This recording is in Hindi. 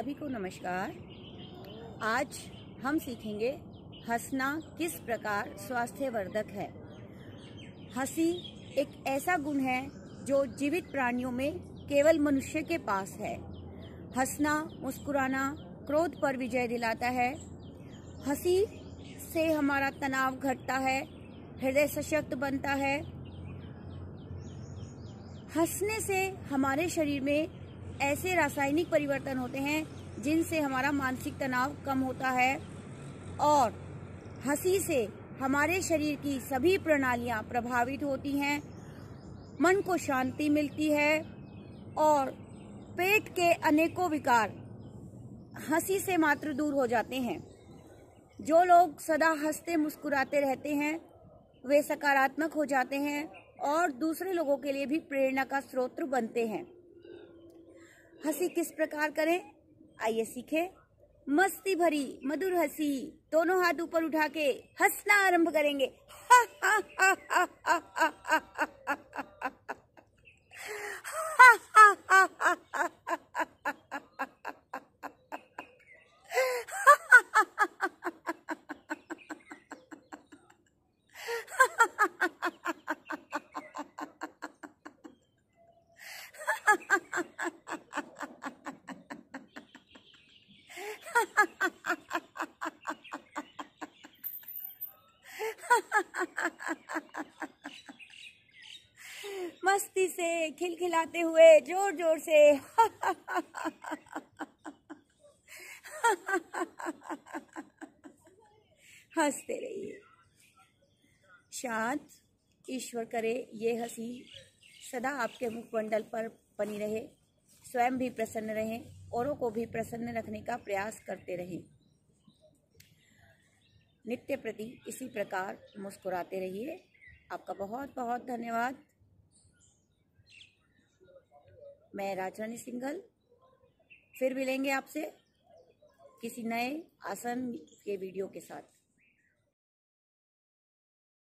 सभी को नमस्कार आज हम सीखेंगे हंसना किस प्रकार स्वास्थ्यवर्धक है हंसी एक ऐसा गुण है जो जीवित प्राणियों में केवल मनुष्य के पास है हंसना मुस्कुराना क्रोध पर विजय दिलाता है हंसी से हमारा तनाव घटता है हृदय सशक्त बनता है हंसने से हमारे शरीर में ऐसे रासायनिक परिवर्तन होते हैं जिनसे हमारा मानसिक तनाव कम होता है और हंसी से हमारे शरीर की सभी प्रणालियाँ प्रभावित होती हैं मन को शांति मिलती है और पेट के अनेकों विकार हंसी से मात्र दूर हो जाते हैं जो लोग सदा हंसते मुस्कुराते रहते हैं वे सकारात्मक हो जाते हैं और दूसरे लोगों के लिए भी प्रेरणा का स्रोत बनते हैं हंसी किस प्रकार करें आइए सीखें मस्ती भरी मधुर हंसी दोनों हाथ ऊपर उठा के हंसना आरंभ करेंगे ha ha ha मस्ती से खिलखिलाते हुए जोर जोर से हंसते रहिए शांत ईश्वर करे ये हंसी सदा आपके मुखमंडल पर बनी रहे स्वयं भी प्रसन्न रहें औरों को भी प्रसन्न रखने का प्रयास करते रहें नित्य प्रति इसी प्रकार मुस्कुराते रहिए आपका बहुत बहुत धन्यवाद मैं राजरानी सिंघल फिर मिलेंगे आपसे किसी नए आसन के वीडियो के साथ